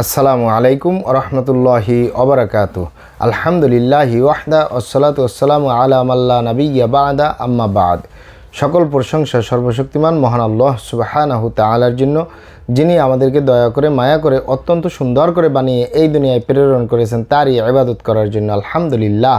আসসালামু আলাইকুম রহমতুল্লাহি অবরাকাত আলহামদুলিল্লাহি ওয়াহদা ওসলাত ওসালাম আলামাল্লা নবীয়া বাদা আম্মা বাদ সকল প্রশংসা সর্বশক্তিমান মহান আল্লাহ সুবাহানাহু তালার জন্য যিনি আমাদেরকে দয়া করে মায়া করে অত্যন্ত সুন্দর করে বানিয়ে এই দুনিয়ায় প্রেরণ করেছেন তারই আবাদত করার জন্য আলহামদুলিল্লাহ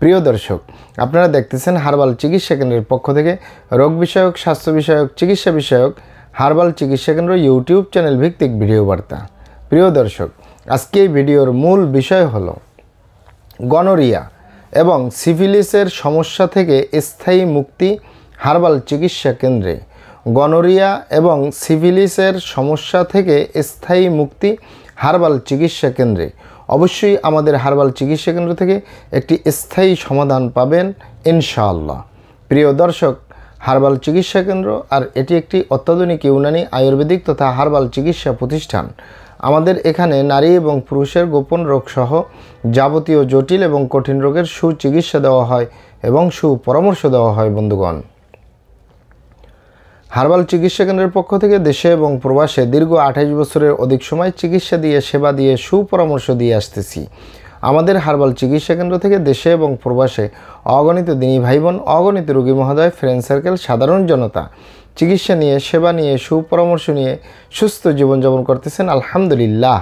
প্রিয় দর্শক আপনারা দেখতেছেন হার্বাল চিকিৎসা কেন্দ্রের পক্ষ থেকে রোগ বিষয়ক স্বাস্থ্য বিষয়ক চিকিৎসা বিষয়ক হার্বাল চিকিৎসা কেন্দ্র ইউটিউব চ্যানেল ভিত্তিক ভিডিও বার্তা প্রিয় দর্শক আজকে এই ভিডিওর মূল বিষয় হল গনোরিয়া এবং সিভিলিসের সমস্যা থেকে স্থায়ী মুক্তি হার্বাল চিকিৎসা কেন্দ্রে গনোরিয়া এবং সিভিলিসের সমস্যা থেকে স্থায়ী মুক্তি হার্বাল চিকিৎসা কেন্দ্রে অবশ্যই আমাদের হারবাল চিকিৎসা কেন্দ্র থেকে একটি স্থায়ী সমাধান পাবেন ইনশাআল্লাহ প্রিয় দর্শক হারবাল চিকিৎসা কেন্দ্র আর এটি একটি অত্যাধুনিক ইউনানি আয়ুর্বেদিক তথা হারবাল চিকিৎসা প্রতিষ্ঠান আমাদের এখানে নারী এবং পুরুষের গোপন রোগসহ যাবতীয় জটিল এবং কঠিন রোগের সুচিকিৎসা দেওয়া হয় এবং সুপরামর্শ দেওয়া হয় বন্ধুগণ হার্বাল চিকিৎসা কেন্দ্রের পক্ষ থেকে দেশে এবং প্রবাসে দীর্ঘ আঠাশ বছরের অধিক সময় চিকিৎসা দিয়ে সেবা দিয়ে সুপরামর্শ দিয়ে আসতেছি আমাদের হার্বাল চিকিৎসা কেন্দ্র থেকে দেশে এবং প্রবাসে অগণিত দিনী ভাই বোন অগণিত রোগী মহোদয় ফ্রেন্ড সার্কেল সাধারণ জনতা চিকিৎসা নিয়ে সেবা নিয়ে সুপরামর্শ নিয়ে সুস্থ জীবনযাপন করতেছেন আলহামদুলিল্লাহ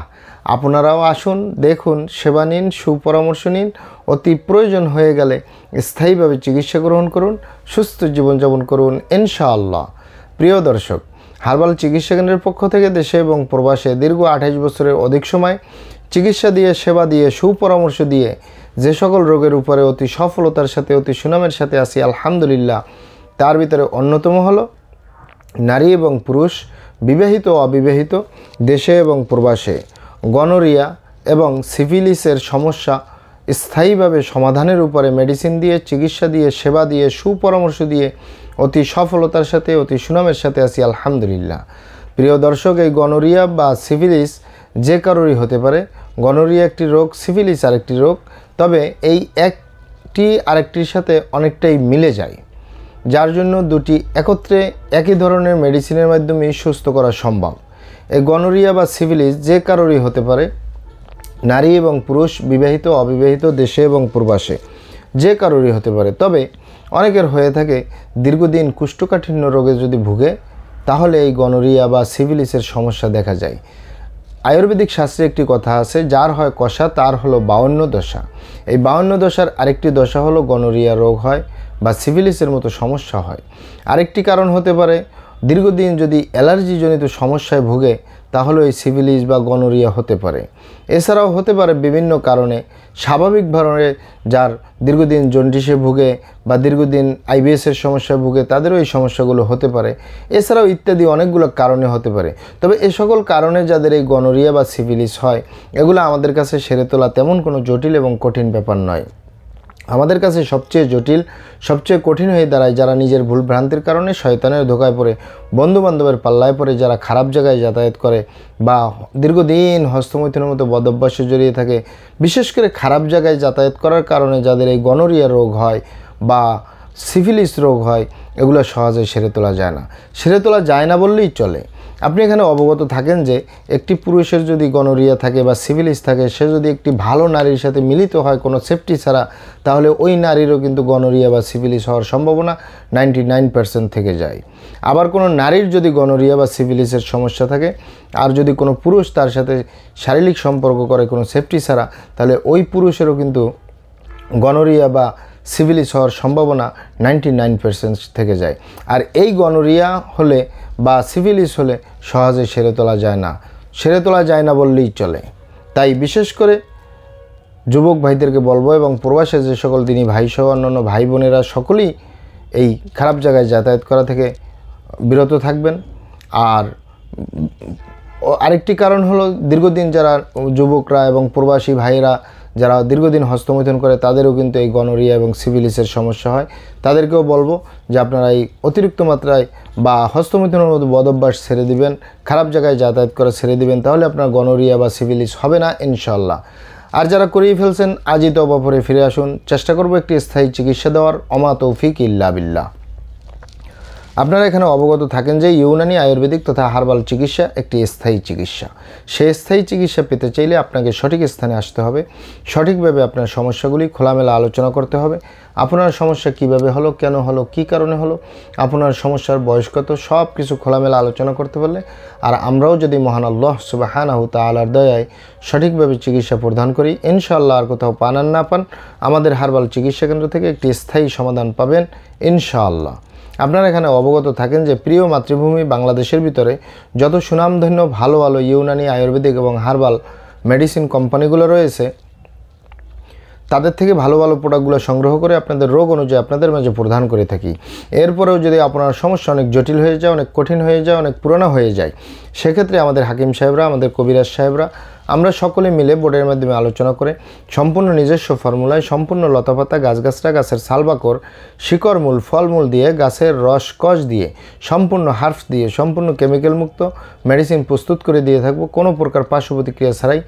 আপনারাও আসুন দেখুন সেবা নিন সুপরামর্শ নিন অতি প্রয়োজন হয়ে গেলে স্থায়ীভাবে চিকিৎসা গ্রহণ করুন সুস্থ জীবনযাপন করুন ইনশাআল্লাহ প্রিয় দর্শক হারবাল চিকিৎসা কেন্দ্রের পক্ষ থেকে দেশে এবং প্রবাসে দীর্ঘ আঠাশ বছরের অধিক সময় চিকিৎসা দিয়ে সেবা দিয়ে সুপরামর্শ দিয়ে যে সকল রোগের উপরে অতি সফলতার সাথে অতি সুনামের সাথে আসি আলহামদুলিল্লাহ তার ভিতরে অন্যতম হলো নারী এবং পুরুষ বিবাহিত ও অবিবাহিত দেশে এবং প্রবাসে গনোরিয়া এবং সিভিলিসের সমস্যা স্থায়ীভাবে সমাধানের উপরে মেডিসিন দিয়ে চিকিৎসা দিয়ে সেবা দিয়ে সুপরামর্শ দিয়ে অতি সফলতার সাথে অতি সুনামের সাথে আসি আলহামদুলিল্লাহ প্রিয় দর্শক এই গনোরিয়া বা সিভিলিস যে কারোরই হতে পারে গনোরিয়া একটি রোগ সিভিলিস আরেকটি রোগ তবে এই একটি আরেকটির সাথে অনেকটাই মিলে যায় যার জন্য দুটি একত্রে একই ধরনের মেডিসিনের মাধ্যমে সুস্থ করা সম্ভব এই গনোরিয়া বা সিভিলিস যে কারোরই হতে পারে নারী এবং পুরুষ বিবাহিত অবিবাহিত দেশে এবং প্রবাসে যে কারোরই হতে পারে তবে অনেকের হয়ে থাকে দীর্ঘদিন কুষ্ঠকাঠিন্য রোগে যদি ভুগে তাহলে এই গনোরিয়া বা সিভিলিসের সমস্যা দেখা যায় আয়ুর্বেদিক শাস্ত্রে একটি কথা আছে যার হয় কষা তার হলো বাউন্ন দশা এই বাউন্ন দশার আরেকটি দশা হলো গনোরিয়া রোগ হয় বা সিভিলিসের মতো সমস্যা হয় আরেকটি কারণ হতে পারে দীর্ঘদিন যদি অ্যালার্জিজনিত সমস্যায় ভুগে তাহলে এই সিভিলিস বা গনোরিয়া হতে পারে এছাড়াও হতে পারে বিভিন্ন কারণে স্বাভাবিকভাবে যার দীর্ঘদিন জন্ডিসে ভুগে বা দীর্ঘদিন আইবিএসের সমস্যায় ভুগে তাদেরও এই সমস্যাগুলো হতে পারে এছাড়াও ইত্যাদি অনেকগুলো কারণে হতে পারে তবে এ সকল কারণে যাদের এই গনোরিয়া বা সিভিলিস হয় এগুলো আমাদের কাছে সেরে তোলা তেমন কোনো জটিল এবং কঠিন ব্যাপার নয় আমাদের কাছে সবচেয়ে জটিল সবচেয়ে কঠিন হয়ে দাঁড়ায় যারা নিজের ভুল ভ্রান্তির কারণে শয়তানের ধোকায় পড়ে বন্ধুবান্ধবের পাল্লায় পড়ে যারা খারাপ জায়গায় যাতায়াত করে বা দীর্ঘদিন হস্তমৈথুনের মতো বদভ্যাসে জড়িয়ে থাকে বিশেষ করে খারাপ জায়গায় যাতায়াত করার কারণে যাদের এই গনোরিয়া রোগ হয় বা সিফিলিস রোগ হয় এগুলো সহজে সেরে তোলা যায় না সেরে তোলা যায় না বললেই চলে আপনি এখানে অবগত থাকেন যে একটি পুরুষের যদি গনোরিয়া থাকে বা সিভিলিস থাকে সে যদি একটি ভালো নারীর সাথে মিলিত হয় কোনো সেফটি ছাড়া তাহলে ওই নারীরও কিন্তু গনোরিয়া বা সিভিলিস হওয়ার সম্ভাবনা নাইনটি থেকে যায় আবার কোনো নারীর যদি গনোরিয়া বা সিভিলিসের সমস্যা থাকে আর যদি কোনো পুরুষ তার সাথে শারীরিক সম্পর্ক করে কোনো সেফটি ছাড়া তাহলে ওই পুরুষেরও কিন্তু গনোরিয়া বা সিভিলিস হওয়ার সম্ভাবনা নাইনটি নাইন পার্সেন্ট থেকে যায় আর এই গনোরিয়া হলে বা সিভিলিস হলে সহজে সেরে তোলা যায় না সেরে তোলা যায় না বললেই চলে তাই বিশেষ করে যুবক ভাইদেরকে বলবো এবং প্রবাসে যে সকল তিনি ভাইসহ অন্যান্য ভাই বোনেরা সকলেই এই খারাপ জায়গায় যাতায়াত করা থেকে বিরত থাকবেন আর আরেকটি কারণ হলো দীর্ঘদিন যারা যুবকরা এবং প্রবাসী ভাইয়েরা যারা দীর্ঘদিন হস্তমৈথন করে তাদেরও কিন্তু এই গনোরিয়া এবং সিভিলিসের সমস্যা হয় তাদেরকেও বলবো যে আপনারা এই অতিরিক্ত মাত্রায় বা হস্তমৈথনের মতো বদভ্যাস ছেড়ে দিবেন খারাপ জায়গায় যাতায়াত করা ছেড়ে দিবেন তাহলে আপনার গনোরিয়া বা সিভিলিস হবে না ইনশাল্লাহ আর যারা করিয়ে ফেলছেন আজই তো অপরে ফিরে আসুন চেষ্টা করব একটি স্থায়ী চিকিৎসা দেওয়ার অমা তৌফিক ইল্লা বিল্লাহ আপনারা এখানে অবগত থাকেন যে ইউনানি আয়ুর্বেদিক তথা হার্বাল চিকিৎসা একটি স্থায়ী চিকিৎসা সেই স্থায়ী চিকিৎসা পেতে চাইলে আপনাকে সঠিক স্থানে আসতে হবে সঠিকভাবে আপনার সমস্যাগুলি খোলামেলা আলোচনা করতে হবে আপনার সমস্যা কিভাবে হলো কেন হলো কি কারণে হলো আপনার সমস্যার বয়স্কত সব কিছু খোলামেলা আলোচনা করতে পারলে আর আমরাও যদি মহান আল্লাহ সুবাহানাহু আলার দয়ায় সঠিকভাবে চিকিৎসা প্রদান করি ইনশাল্লাহ আর কোথাও পান আর না পান আমাদের হার্বাল চিকিৎসা কেন্দ্র থেকে একটি স্থায়ী সমাধান পাবেন ইনশাআল্লাহ আপনারা এখানে অবগত থাকেন যে প্রিয় মাতৃভূমি বাংলাদেশের ভিতরে যত সুনামধন্য ভালো ভালো ইউনানি আয়ুর্বেদিক এবং হার্বাল মেডিসিন কোম্পানিগুলো রয়েছে তাদের থেকে ভালো ভালো প্রোডাক্টগুলো সংগ্রহ করে আপনাদের রোগ অনুযায়ী আপনাদের মাঝে প্রদান করে থাকি এরপরেও যদি আপনার সমস্যা অনেক জটিল হয়ে যায় অনেক কঠিন হয়ে যায় অনেক পুরনো হয়ে যায় সেক্ষেত্রে আমাদের হাকিম সাহেবরা আমাদের কবিরাজ সাহেবরা আমরা সকলে মিলে বোর্ডের মাধ্যমে আলোচনা করে সম্পূর্ণ নিজস্ব ফর্মুলায় সম্পূর্ণ লতাপাতা গাছগাছরা গাছের সালবাকর শিকড়মূল ফলমূল দিয়ে গাছের রস কষ দিয়ে সম্পূর্ণ হার্ফ দিয়ে সম্পূর্ণ কেমিক্যাল মুক্ত মেডিসিন প্রস্তুত করে দিয়ে থাকব কোনো প্রকার পার্শ্ব প্রতিক্রিয়া ছাড়াই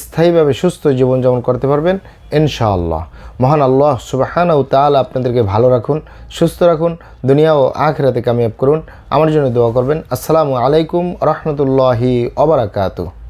স্থায়ীভাবে সুস্থ জীবনযাপন করতে পারবেন ইনশাআল্লাহ মহান আল্লাহ সুবাহান ও তাল আপনাদেরকে ভালো রাখুন সুস্থ রাখুন দুনিয়া ও আখরাতে কামিয়াব করুন আমার জন্য দোয়া করবেন আসসালামু আলাইকুম রহমতুল্লাহি অবরাকাতু